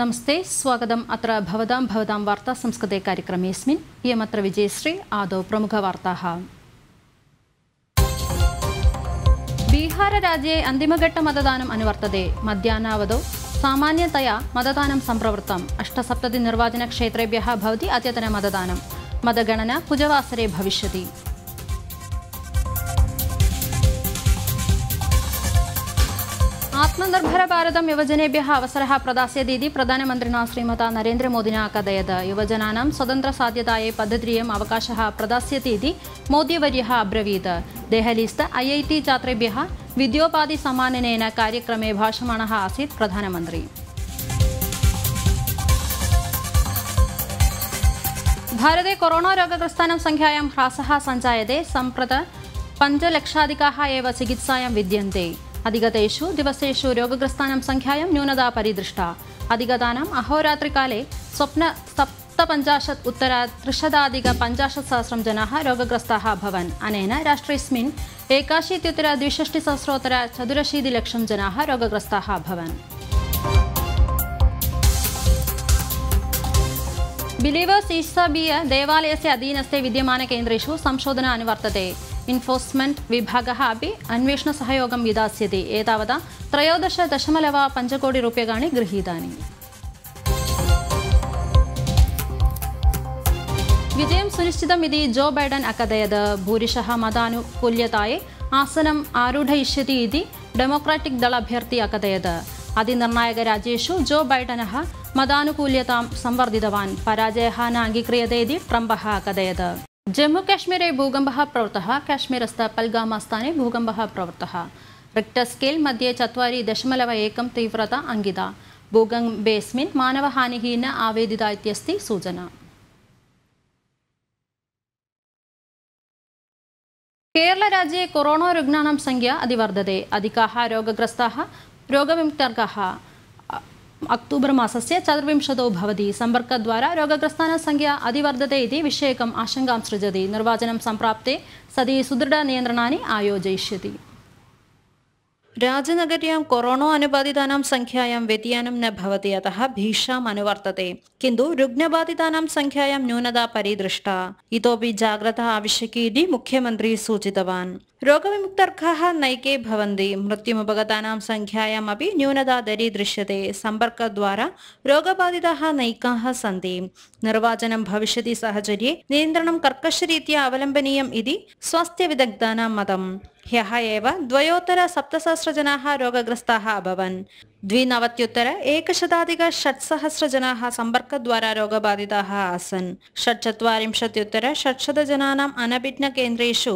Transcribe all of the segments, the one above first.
ನಮಸ್ತೆ ಸ್ವಾಗತಂತ್ರಸ್ಕೃತೆ ಕಾರ್ಯಕ್ರಮ ಇಯಮಶ್ರೀ ಆಮವಾ ಬೀಹಾರಾಜ್ಯೆ ಅಂತಮಘಟ್ಟ ಮತದರ್ತದೆ ಮಧ್ಯಾಹ್ನದ ಸಾಮಯತೆಯ ಮತದಾನ ಸಂಪ್ರವೃತ್ತ ಅಷ್ಟಸಪ್ತಕ್ಷೇತ್ರಭ್ಯ ಅದ್ಯತನ ಮತದಾನ ಮತಗಣನಾ ಕುಜವಾಸರೆ ಭವಿಷ್ಯತಿ आत्मनिर्भर भारत युवजने अवसर प्रदाशी प्रधानमंत्री श्रीमता नरेंद्र मोदी कथयत युवज स्वतंत्र साध्यताये पद्धतिवकाश प्रदाशी मोदीवर्य अब्रवीत देहलीस्थ ईटी छात्रेभ्य विद्योपाधि सम्मान कार्यक्रम भाषमाण आसी प्रधानमंत्री भारत कोरोना रोगग्रस्त संख्या ह्रास संचाते संप्रत पंचलक्षाधिका चिकित्सा विद्यंते अधिकतेषु दिवसेषु रोगग्रस्तानां सङ्ख्यायां न्यूनता परिदृष्ट अधिगतानाम् अहोरात्रिकाले स्वप्न सप्तपञ्चाशत् उत्तर त्रिशदाधिकपञ्चाशत्सहस्रं जनाः रोगग्रस्ताः अभवन् अनेन राष्ट्रेऽस्मिन् एकाशीत्युत्तर द्विषष्टिसहस्रोत्तर चतुरशीतिलक्षं जनाः रोगग्रस्ताः अभवन् बिलीवर्स् ईसबीय देवालयस्य अधीनस्थे विद्यमानकेन्द्रेषु संशोधना अनुवर्तते इन्फोर्स्मेण्ट् विभागः अपि अन्वेषणसहयोगं विदास्यति एतावता त्रयोदश दशमलव पञ्चकोटिरूप्यकाणि गृहीतानि വിജയം സുനിശ്ചിതമിതി ജോ ബൈഡൻ അക്കഥയത് ഭൂരിശ മതാനുകൂല്യതായെ ആസനം ആരൂഢയിഷ്യതി ഇതി ഡെമോക്രാറ്റിക് ദള അഭ്യർത്ഥി അക്കഥയത് അതിനിർണായക രാജേഷു ജോ ബൈഡന മതാനുകൂല്യതാം സംവർദ്ധിതവാൻ പരാജയ അംഗീക്രിയതേതി ട്രംപ അക്കഥയത് ജമ്മുകാശ്മീരെ ഭൂകമ്പ പ്രവൃത്ത കാശ്മീരസ്ഥ പൽഗാം ആസ്ഥാനെ ഭൂകമ്പ പ്രവൃത്ത റിക്ടർ സ്കേൽ മധ്യ ചത്വാരി ദശമലവ ഏകം തീവ്രത അങ്കിത ഭൂകമ്പേസ്മിൻ മാനവഹാനിഹീന ആവേദിത ഇത്യസ്തി സൂചന കേരള രാജ്യെ കൊറോണ രുഗ്ണാണം സംഖ്യ അതിവർദ്ധത അധികാ രോഗഗ്രസ്ത രോഗവിമുക്തർക്ക अक्टूबर् मासस्य चतुर्विंशतो भवति सम्पर्कद्वारा रोगग्रस्तानां सङ्ख्या अधिवर्धते इति विषयकम् आशङ्कां सृजति निर्वाचनं सम्प्राप्ते सति सुदृढनियन्त्रणानि आयोजयिष्यति രാജനഗര്യാം കൊറോണോ അനുബാധിതാനാം സംഖ്യായാം വ്യതിയാനം ന ഭവതി അത ഭീഷാം അനുവർത്തത്തെ കിന്തു രുഗ്നബാധിതാനാം സംഖ്യായാം ന്യൂനത പരിദൃഷ്ട ഇതോപി ജാഗ്രത ആവശ്യക്ക് ഇതി മുഖ്യമന്ത്രി സൂചിതവാൻ नैके भवन्ति मृत्युमुपगतानां सङ्ख्यायाम् अपि न्यूनता दरीदृश्यते सम्पर्कद्वारा रोगबाधिताः नैकाः सन्ति निर्वाचनं भविष्य साहचर्ये नियन्त्रणं कर्कशरी अवलबनीय स्वास्थ्य स्वास्थ्यविदग्धानां मतम् ह्यः एव द्वयोत्तरसप्तसहस्रजनाः रोगग्रस्ताः अभवन् द्विनवत्युत्तर एकशताधिकषट्सहस्रजनाः सम्पर्कद्वारा रोगबाधिताः आसन् षट्चत्वारिंशत्युत्तर षट्शतजनानाम् अनभिज्ञकेन्द्रेषु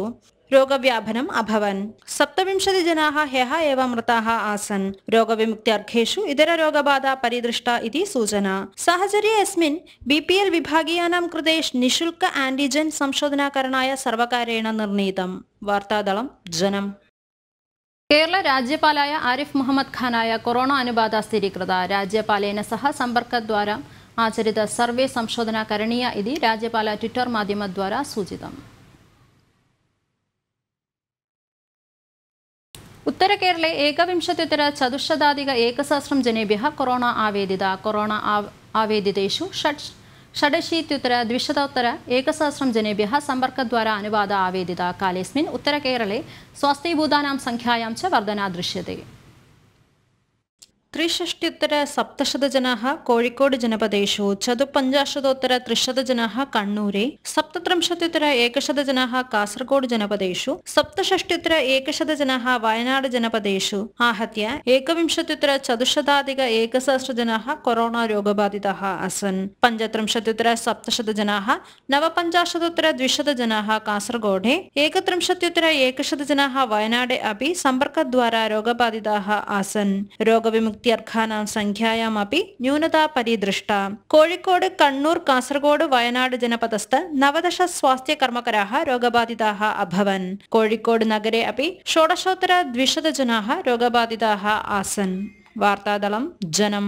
രോഗവ്യാപനം അഭവൻ സപ്തവിംശതി ജനാഹ ഹ്യഹ ഏവ മൃതാഹ ആസൻ രോഗവിമുക്തിയർഘേഷു ഇതര രോഗബാധ പരിദൃഷ്ട ഇതി സൂചന സാഹചര്യ എസ്മിൻ ബി പി എൽ വിഭാഗീയാനാം കൃതേ നിശുൽക്ക ആന്റിജൻ സംശോധനാകരണായ സർവകാരേണ നിർണീതം വാർത്താദളം ജനം കേരള രാജ്യപാലായ ആരിഫ് മുഹമ്മദ് ഖാനായ കൊറോണ അനുബാധ സ്ഥിരീകൃത രാജ്യപാലേന സഹ സമ്പർക്കദ്വാരം ആചരിത സർവേ സംശോധന കരണീയ ഇതി രാജ്യപാല ട്വിറ്റർ മാധ്യമദ്വാര സൂചിതം ഉത്തര കേരളെ ഏകവിംശത്യുത്തര ചതുശതാധിക ഏകസഹസ്രം ജനേഭ്യ കൊറോണ ആവേദിത കൊറോണ ആവേദിതേഷു ഷഡ് ഷഡശീത്യുത്തര ദ്വിശതോത്തര ഏകസഹസ്രം ജനേഭ്യ സമ്പർക്കദ്വാര അനുവാദ ആവേദിത കാലേസ്മിൻ ഉത്തരകേരളെ സ്വാസ്ഥ്യഭൂതാനാം സംഖ്യായാം ച വർധന ദൃശ്യത്തെ त्रिषष्ट्युत्तरसप्तशतजनाः कोषिकोड् जनपदेषु चतुपञ्चाशदोत्तरत्रिशतजनाः कण्णूरे सप्तत्रिंशत्युत्तर एकशतजनाः कासर्गोड् जनपदेषु सप्तषष्ट्युत्तर एकशतजनाः वयनाड् जनपदेषु आहत्य एकविंशत्युत्तर चतुशताधिक एकसहस्रजनाः कोरोना रोगबाधिताः आसन् पञ्चत्रिंशत्युत्तर सप्तशतजनाः नवपञ्चाशदोत्तर द्विशतजनाः कासर्गोडे एकत्रिंशत्युत्तर एकशतजनाः वयनाडे अपि सम्पर्कद्वारा रोगबाधिताः आसन् रोगविमुक्त വിമുക്തിയർഹാനാം സംഖ്യായാം ന്യൂനതാ പരിദൃഷ്ട കോഴിക്കോട് കണ്ണൂർ കാസർഗോഡ് വയനാട് ജനപദസ്ഥ നവദശ സ്വാസ്ഥ്യ കർമ്മകരാഹ രോഗബാധിതാഹ അഭവൻ കോഴിക്കോട് നഗരെ അപ്പി ഷോഡശോത്തര ദ്വിശതജനാഹ രോഗബാധിതാഹ ആസൻ വാർത്താദളം ജനം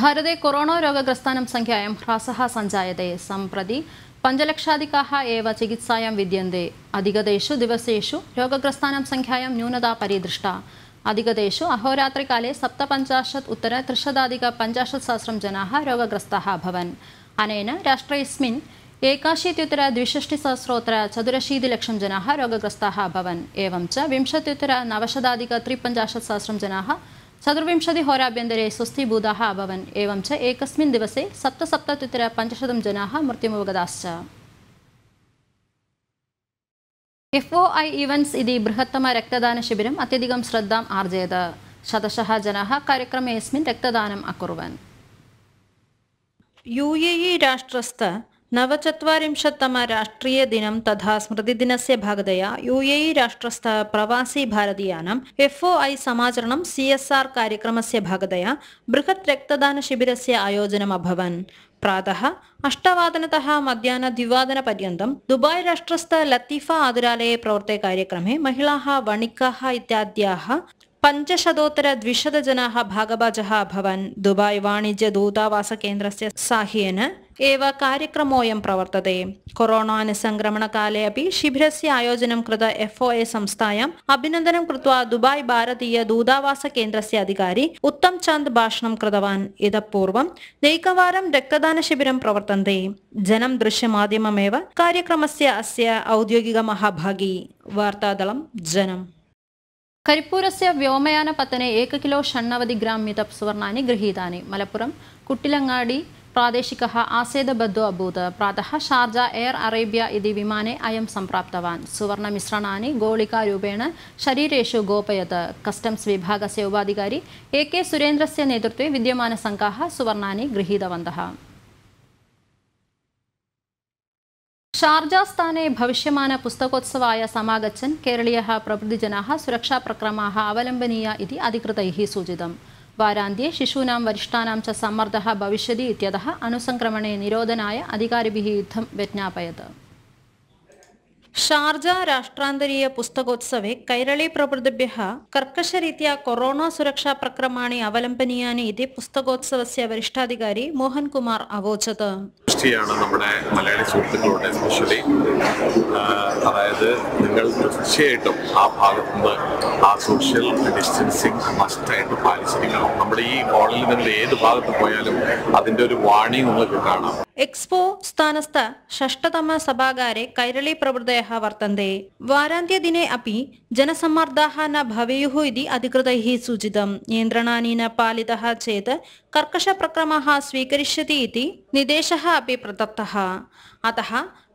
ഭാരതെ കൊറോണ രോഗഗ്രസ്ഥാനം സംഖ്യായം ഹ്രാസഹ സഞ്ചായത്തെ സംപ്രതി പഞ്ചലക്ഷാധികാഹ ഏവ ചികിത്സായം വിദ്യന്തേ അധികതേഷു ദിവസേഷു രോഗഗ്രസ്ഥാനം സംഖ്യായം ന്യൂനതാ പരിദൃഷ്ട अधिकतेषु अहोरात्रि काले सप्तपञ्चाशत् उत्तर सहस्रं जनाः रोगग्रस्ताः अभवन् अनेन राष्ट्रे यस्मिन् एकाशीत्युत्तरद्विषष्टिसहस्रोत्तर चतुरशीतिलक्षं जनाः रोगग्रस्ताः अभवन् एवं च विंशत्युत्तर सहस्रं जनाः चतुर्विंशतिहोराभ्यन्तरे स्वस्थीभूताः अभवन् एवं च एकस्मिन् दिवसे सप्तसप्तत्युत्तर सप्तसप्तत्युत्तरपञ्चशतं जनाः मृत्युमुपगताश्च എഫ് ഒ ഐ ഇവൻറ്റ്സ് ഇതി ബൃഹത്തമ രക്തദാന ശിബിരം അത്യധികം ശ്രദ്ധാം ആർജയത് ശതശഹ ജനഹ കാര്യക്രമേസ്മിൻ രക്തദാനം അക്കുറുവൻ യു എ ഇ രാഷ്ട്രസ്ഥ നവചത്വരിംശത്തമ രാഷ്ട്രീയ ദിനം തഥാ സ്മൃതിദിനസ്യ ഭാഗതയ യു എ ഇ രാഷ്ട്രസ്ഥ പ്രവാസി ഭാരതീയാനം എഫ് ഒ ഐ സമാചരണം സി എസ് ആർ കാര്യക്രമസ്യ ഭാഗതയ ബൃഹത് രക്തദാന ശിബിരസ്യ ആയോജനം അഭവൻ प्रातः अष्टवादनतः मध्याह्नद्विवादनपर्यन्तं दुबाय् राष्ट्रस्थ लतीफा आदुरालये प्रवर्ते कार्यक्रमे महिलाः वणिकाः इत्याद्याः पञ्चशतोत्तरद्विशतजनाः भागभाजः अभवन् दुबाय् वाणिज्यदूतावासकेन्द्रस्य साह्येन കാര്യക്രമോയം പ്രവർത്തത കൊറോണ അനുസംക്രമണ प्रवर्तते कोरोणानुसङ्क्रमणकाले अपि ആയോജനം കൃത എഫ് ഒ എ ए അഭിനന്ദനം अभिनन्दनं ദുബായ് ഭാരതീയ ദൂതാവാസ दूतावासकेन्द्रस्य അധികാരി ഉത്തം ചന്ദ് ഭാഷണം കൃതവാൻ ഇതപൂർവം ഏകവാരം രക്തദാന ശിബിരം പ്രവർത്തന്തി ജനം ദൃശ്യമാധ്യമമേവ കാര്യക്രമസ്യ അസ്യ ഔദ്യോഗിക മഹാഭാഗി വാർത്താദളം ജനം കരിപ്പൂരസ്യ വ്യോമയാന പത്തനെ ഏക കിലോ ഷണ്ണവതി ഗ്രാം മിതപ് സുവർണാനി ഗൃഹീതാനി മലപ്പുറം കുട്ടിലങ്ങാടി प्रादेशिक आसेद आसेदबद्धो अभूत् प्रातः शार्जा एयर् अरेबिया इति विमाने अयं सम्प्राप्तवान् सुवर्णमिश्रणानि गोलिकारूपेण शरीरेषु गोपयत् कस्टम्स् विभागस्य उपाधिकारी ए के सुरेन्द्रस्य नेतृत्वे विद्यमानसङ्घाः सुवर्णानि गृहीतवन्तः ഷാർജാസ്ഥാനെ ഭവിഷ്യമാന പുസ്തകോത്സവായ സമാഗച്ഛൻ കേരളീയ പ്രഭൃതിജനാ സുരക്ഷാപ്രക്രമാ അവലംബനീയ ഇതി അധികൃതൈ സൂചിതം वारान्त्ये शिशूनां वरिष्ठानां च सम्मर्दः भविष्यति इत्यतः अनुसङ्क्रमणे निरोधनाय अधिकारिभिः युद्धं व्यज्ञापयत् ഷാർജ രാഷ്ട്രാന്തരീയ ಪುಸ್ತಕೋತ್ಸವೆ കൈരളി പ്രഭൃതിഭ്യ കർക്കശ ಕೊರೋನಾ ಸುರಕ್ಷಾ സുരക്ഷാ ಅವಲಂಬನೀಯಾನಿ ಇತಿ ಪುಸ್ತಕೋತ್ಸವಸ್ಯ പുസ്തകോത്സവസ്യ ಮೋಹನ್ മോഹൻകുമാർ ಅವೋಚತ್ ാണ് നമ്മുടെ മലയാളി സുഹൃത്തുക്കളുടെ സ്പെഷ്യലി അതായത് നിങ്ങൾ തീർച്ചയായിട്ടും ആ ഭാഗത്തുനിന്ന് ആ സോഷ്യൽ ഡിസ്റ്റൻസിങ് മസ്റ്റായിട്ട് പാലിച്ചിരിക്കണം നമ്മുടെ ഈ ഹാളിൽ നിങ്ങൾ ഏത് ഭാഗത്ത് പോയാലും അതിൻ്റെ ഒരു വാണിംഗ് നിങ്ങൾക്ക് കാണാം എക്സ്പോ സ്ഥാനസ്ഥ षष्टतम सभागारे कैरळे प्रवृतयः वर्तन्ते वारान्त्यदिने अपि जनसम्मर्दाः न भवेयुः इति अधिकृतैः सूचितं नियन्त्रणानि न पालितः चेत् कर्कशप्रक्रमः स्वीकरिष्यति इति निदेशः अपि प्रदत्तः अतः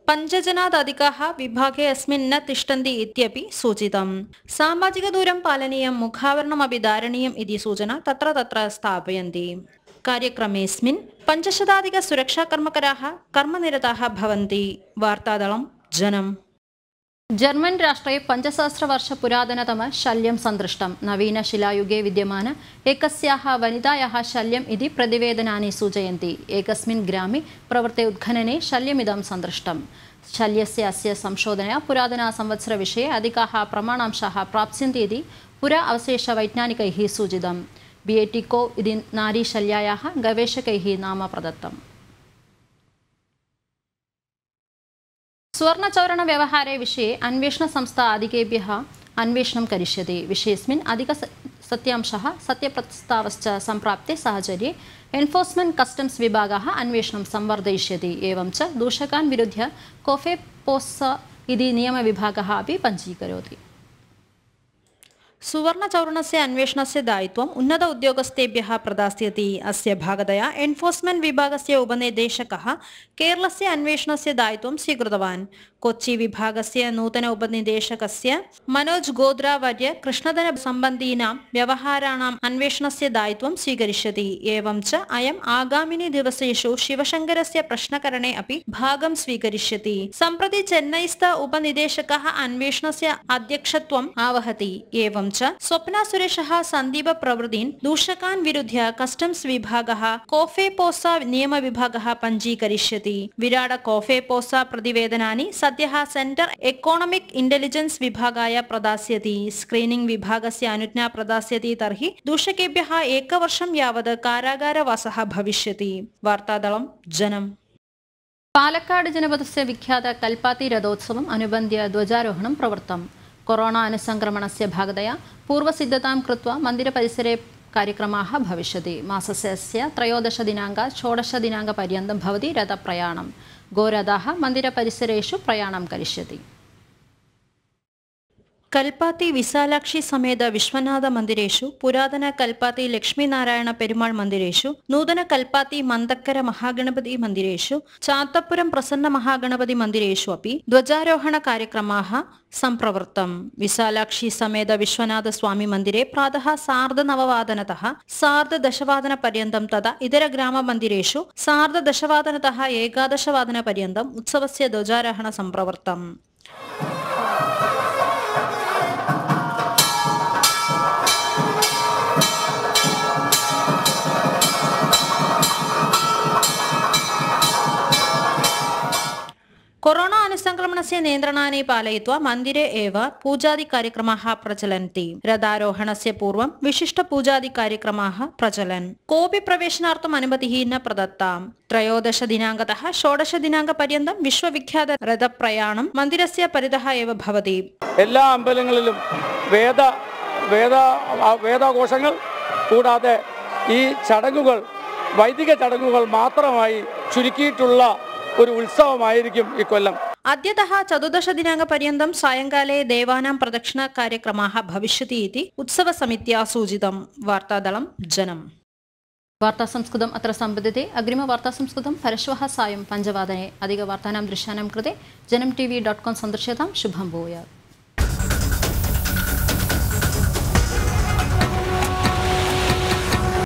പഞ്ചജനാധികാഹ വിഭാഗേ അസ്മിൻ ന തിഷ്ടന്തി ഇത്യപി സൂചിതം സാമാജിക ദൂരം പാലനീയം മുഖാവരണമപി ധാരണീയം ഇതി സൂചന തത്ര തത്ര സ്ഥാപയന്തി कार्यक्रमेऽस्मिन् पञ्चशताधिकसुरक्षाकर्मकराः कर्मनिरताः भवन्ति वार्तादलं जनम् ജർമ്മൻ രാഷ്ട്രെ പഞ്ചസഹസ്രവർഷ പുരാതനതമ ശല്യം സന്ദൃഷ്ടം നവീന നവീനശിലായുഗേ വിദ്യമാന ഏകസ്യാഹ വനിതായാഹ ശല്യം ഇതി പ്രതിവേദനാനി സൂചയന്തി ഏകസ്മിൻ ഗ്രാമി പ്രവൃത്തി ഉദ്ഘനനെ ശല്യമിതം സന്ദൃഷ്ടം ശല്യസ്യ അസ്യ സംശോധനയ പുരാതന സംവത്സര വിഷയ അധികാഹ പ്രമാണാംശാഹ പ്രാപ്സ്യന്തി ഇതി പുര അവശേഷ വൈജ്ഞാനികൈ സൂചിതം ബി എ ടിക്കോ नाम प्रदत्त स्वर्ण चौरण व्यवहार विषय अन्वेषण संस्था ആധികേഭ്യ अन्वेषण क्यते विषयस्मिन् अधिक सत्यांशः सत्य प्रस्ताव साहचर्ये एन्फोर्स्मेण्ट् कस्टम्स् कस्टम्स विभाग संवर्धयिष्यति एवं च दूषकान् विरुध्य कोफे पोस् इति नियमविभागः अपि സുവർണ ചൗർണസ്യ അന്വേഷണസ്യ ദായിത്വം ഉന്നത ഉദ്യോഗസ്ഥേഭ്യ പ്രദാസ്യതി അസ്യ ഭാഗതയാ എൻഫോഴ്സ്മെന്റ് വിഭാഗസ്യ ഉപനിർദ്ദേശക കേരളസ്യ അന്വേഷണസ്യ ദായിത്വം സ്വീകൃതവാൻ കൊച്ചി വിഭാഗസ്യ നൂതന ഉപനിർദ്ദേശക മനോജ് ഗോദ്രാവര്യ കൃഷ്ണധന സംബന്ധീനാം വ്യവഹാരാണാം അന്വേഷണസ്യ ദായിത്വം സ്വീകരിഷ്യതി ഏവം അയം ആഗാമിനി ദിവസേഷു ശിവശങ്കരസ്യ പ്രശ്നകരണേ അപ്പി ഭാഗം സ്വീകരിഷ്യതി സംപ്രതി ചെന്നൈസ്ഥ ഉപനിർദ്ദേശക അന്വേഷണസ്യ അധ്യക്ഷത്വം ആവഹതി ഏവം ಚ സ്വപ്ന സുരേഷ സന്ദീപ ಪ್ರವೃದೀನ್ ദൂഷകാൻ വിരുദ്ധ്യ കസ്റ്റംസ് വിഭാഗ ಕೋಫೆ ಪೋಸ ನಿಯಮ ವಿಭಾಗ ಪಂಜೀಕರಿಷ್ಯತಿ ವಿರಾಡ കോഫെ പോസ പ്രതിവേദനാനി സദ്യ സെന്റർ എക്കോണമിക് ഇന്റലിജൻസ് വിഭാഗായ പ്രദാസ്യതി സ്ക്രീനിംഗ് വിഭാഗസ്യ അനുജ്ഞ പ്രദാസ്യതി തർഹി ദൂഷകേഭ്യ ഏകവർഷം യാവത് കാരാഗാരവാസ ഭവിഷ്യത്തി വാർത്താദളം ജനം പാലക്കാട് ജനപദസ്യ വിഖ്യാത കൽപ്പാത്തി രഥോത്സവം അനുബന്ധ ധ്വജാരോഹണം പ്രവർത്തനം कोरोना अनुसङ्क्रमणस्य भागतया पूर्वसिद्धतां कृत्वा मन्दिरपरिसरे कार्यक्रमाः भविष्यति मासस्य त्रयोदशदिनाङ्क षोडशदिनाङ्कपर्यन्तं भवति रथप्रयाणं गोरथाः मन्दिरपरिसरेषु प्रयाणं करिष्यति ಕಲ್ಪಾತಿ ವಿಶಾಲಾಕ್ಷಿ ಸೇತ ವಿಶ್ವನಾಥ ಮಂದಿರೇಶು ಪುರಾತನ ಕಲ್ಪಾತಿ ಲಕ್ಷ್ಮೀನಾರಾಯಣ ಪೆರುಮಾಳ್ ಮಂದಿರೇಶು ನೂತನ ಕಲ್ಪಾತಿ ಮಂದಕ್ಕರ ಚಾತಪುರಂ ಪ್ರಸನ್ನ ಮಹಾಗಣಪತಿ ಮಂದಿರೇಶು ಅಪಿ ಧ್ವಜಾರೋಹಣ ಕಾರ್ಯಕ್ರಮ ಸವೃತ್ತ ವಿಶಾಲಾಕ್ಷಿ ಸಮೇತ ವಿಶ್ವನಾಥ ಸ್ವಾಮಿ ಮಂದಿರೇ ಪ್ರಾತಃ ಸಾರ್ಧ ನವವಾದನತಃ ಸಾರ್ಧ ದಶವಾದನ ದಶವಾ ತದ ಇತರ ಗ್ರಾಮ ಸಾರ್ಧ ದಶವಾದನತಃ ಏಕಾದಶವಾದನ ಮಂದಿರಶವಾಶವಾದನ ಉತ್ಸವಸ್ಯ ಧ್ವಜಾರೋಹಣ ಸವೃತ್ತ മത്സ്യനിയന്ത്രണാനി പാലയിത്വ മന്ദിരെ ഏവ പൂജാതി കാര്യക്രമാः പ്രചലന്തി രഥാരോഹണസ്യ പൂർവം വിശിഷ്ട പൂജാതി കാര്യക്രമാः പ്രചലൻ കോപി പ്രവേശനാർത്ഥം അനുമതിः न ത്രയോദശ ദിനാങ്കതः ഷോഡശ ദിനാംഗ പര്യന്തം വിശ്വവിഖ്യാത രഥപ്രയാണം മന്ദിരസ്യ പരിതഃ ഏവ ഭവതി എല്ലാ അമ്പലങ്ങളിലും വേദ വേദ വേദാഘോഷങ്ങൾ കൂടാതെ ഈ ചടങ്ങുകൾ വൈദിക ചടങ്ങുകൾ മാത്രമായി ചുരുക്കിയിട്ടുള്ള ഒരു ഉത്സവമായിരിക്കും കൊല്ലം अद्यतः चतुर्दशदिनाङ्कपर्यन्तं सायङ्काले देवानां प्रदक्षिणकार्यक्रमाः भविष्यति इति उत्सवसमित्या सूचितं वार्तादलं जनम् वार्तासंस्कृतम् अत्र सम्पद्यते अग्रिमवार्तासंस्कृतं परश्वः सायं पञ्चवादने अधिकवार्तानां दृश्यानां कृते जनं टी वी डाट् काम् सन्दर्श्यतां शुभं भूयात्